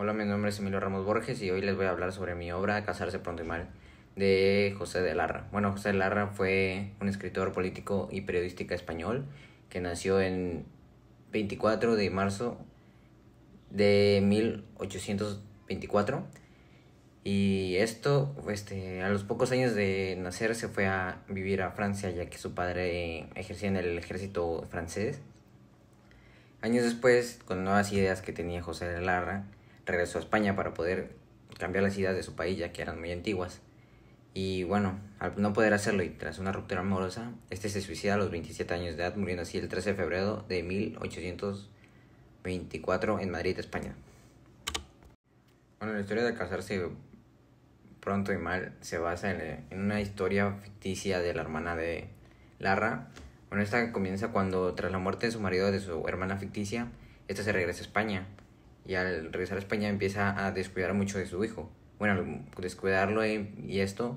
Hola, mi nombre es Emilio Ramos Borges y hoy les voy a hablar sobre mi obra Casarse pronto y mal de José de Larra. Bueno, José de Larra fue un escritor político y periodista español que nació en 24 de marzo de 1824 y esto este, a los pocos años de nacer se fue a vivir a Francia ya que su padre ejercía en el ejército francés. Años después, con nuevas ideas que tenía José de Larra, regresó a España para poder cambiar las ideas de su país, ya que eran muy antiguas. Y bueno, al no poder hacerlo y tras una ruptura amorosa, este se suicida a los 27 años de edad, muriendo así el 13 de febrero de 1824 en Madrid, España. Bueno, la historia de casarse pronto y mal se basa en, una historia ficticia de la hermana de Larra. Bueno, esta comienza cuando, tras la muerte de su marido de su hermana ficticia, esta se regresa a España y al regresar a España empieza a descuidar mucho de su hijo. Bueno, al descuidarlo y esto,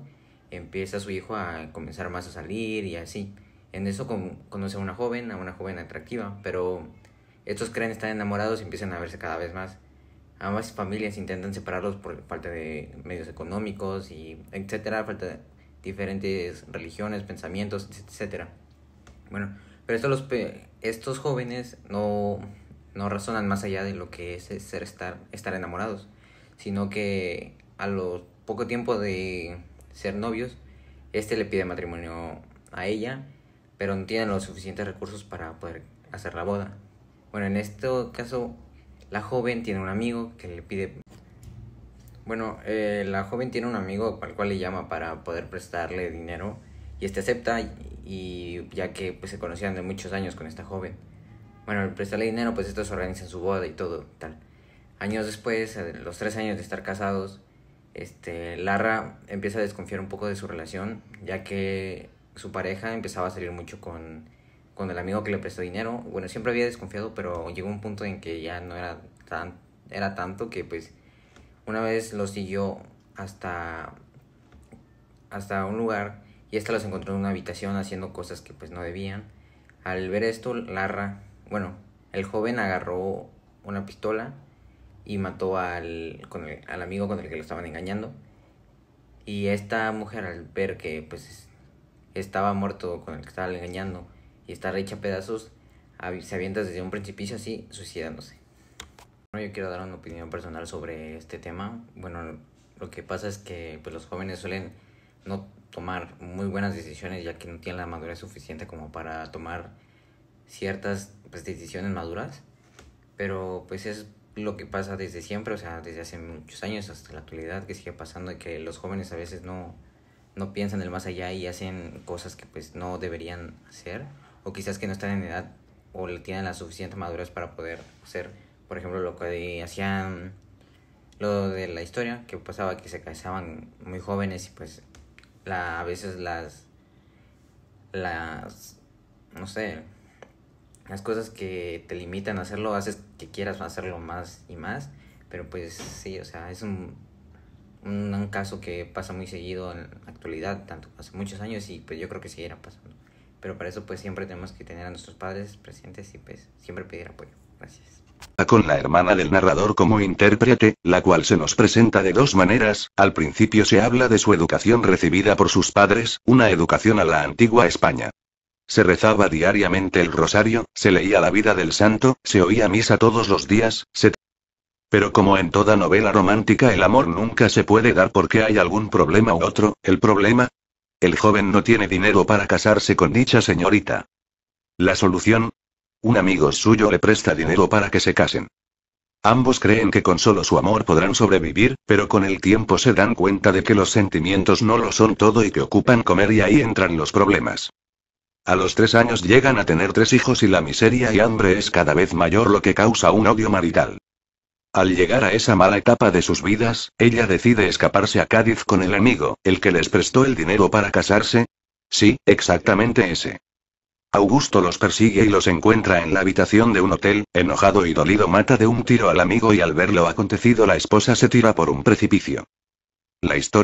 empieza su hijo a comenzar más a salir y así. En eso conoce a una joven, a una joven atractiva, pero estos creen estar enamorados y empiezan a verse cada vez más. Ambas familias intentan separarlos por falta de medios económicos y etcétera, falta de diferentes religiones, pensamientos, etcétera. Bueno, pero estos, los, estos jóvenes no, no razonan más allá de lo que es ser estar, estar enamorados, sino que a lo poco tiempo de ser novios, este le pide matrimonio a ella, pero no tienen los suficientes recursos para poder hacer la boda. Bueno, en este caso, la joven tiene un amigo que le pide... Bueno, eh, la joven tiene un amigo al cual le llama para poder prestarle dinero y este acepta y ya que pues, se conocían de muchos años con esta joven. Bueno, al prestarle dinero, pues estos organizan su boda y todo, tal. Años después, eh, los tres años de estar casados, este, Larra empieza a desconfiar un poco de su relación, ya que su pareja empezaba a salir mucho con, con el amigo que le prestó dinero. Bueno, siempre había desconfiado, pero llegó un punto en que ya no era, tan, era tanto que pues una vez los siguió hasta, hasta un lugar y esta los encontró en una habitación haciendo cosas que pues no debían. Al ver esto, Larra bueno, el joven agarró una pistola y mató al, con el, amigo con el que lo estaban engañando. Y esta mujer al ver que pues estaba muerto con el que estaba engañando y está hecha pedazos, se avienta desde un precipicio así, suicidándose. Bueno, yo quiero dar una opinión personal sobre este tema. Bueno, lo que pasa es que pues, los jóvenes suelen no tomar muy buenas decisiones ya que no tienen la madurez suficiente como para tomar ciertas pues, decisiones maduras, pero pues es lo que pasa desde siempre, o sea, desde hace muchos años hasta la actualidad que sigue pasando que los jóvenes a veces no, no piensan el más allá y hacen cosas que pues no deberían hacer o quizás que no están en edad o le tienen la suficiente madurez para poder hacer, por ejemplo, lo que hacían lo de la historia que pasaba que se casaban muy jóvenes y pues la, a veces las las no sé las cosas que te limitan a hacerlo, haces que quieras hacerlo más y más, pero pues sí, o sea, es un, caso que pasa muy seguido en la actualidad, tanto hace muchos años y pues yo creo que seguirá pasando. Pero para eso pues siempre tenemos que tener a nuestros padres presentes y pues siempre pedir apoyo. Gracias con la hermana del narrador como intérprete, la cual se nos presenta de dos maneras, al principio se habla de su educación recibida por sus padres, una educación a la antigua España, se rezaba diariamente el rosario, se leía la vida del santo, se oía misa todos los días, se... Pero como en toda novela romántica el amor nunca se puede dar porque hay algún problema u otro, el problema... El joven no tiene dinero para casarse con dicha señorita. La solución, un amigo suyo le presta dinero para que se casen. Ambos creen que con solo su amor podrán sobrevivir, pero con el tiempo se dan cuenta de que los sentimientos no lo son todo y que ocupan comer y ahí entran los problemas. A los tres años llegan a tener tres hijos y la miseria y hambre es cada vez mayor lo que causa un odio marital. Al llegar a esa mala etapa de sus vidas, ella decide escaparse a Cádiz con el amigo, el que les prestó el dinero para casarse. Sí, exactamente ese. Augusto los persigue y los encuentra en la habitación de un hotel, enojado y dolido mata de un tiro al amigo y al ver lo acontecido la esposa se tira por un precipicio. La historia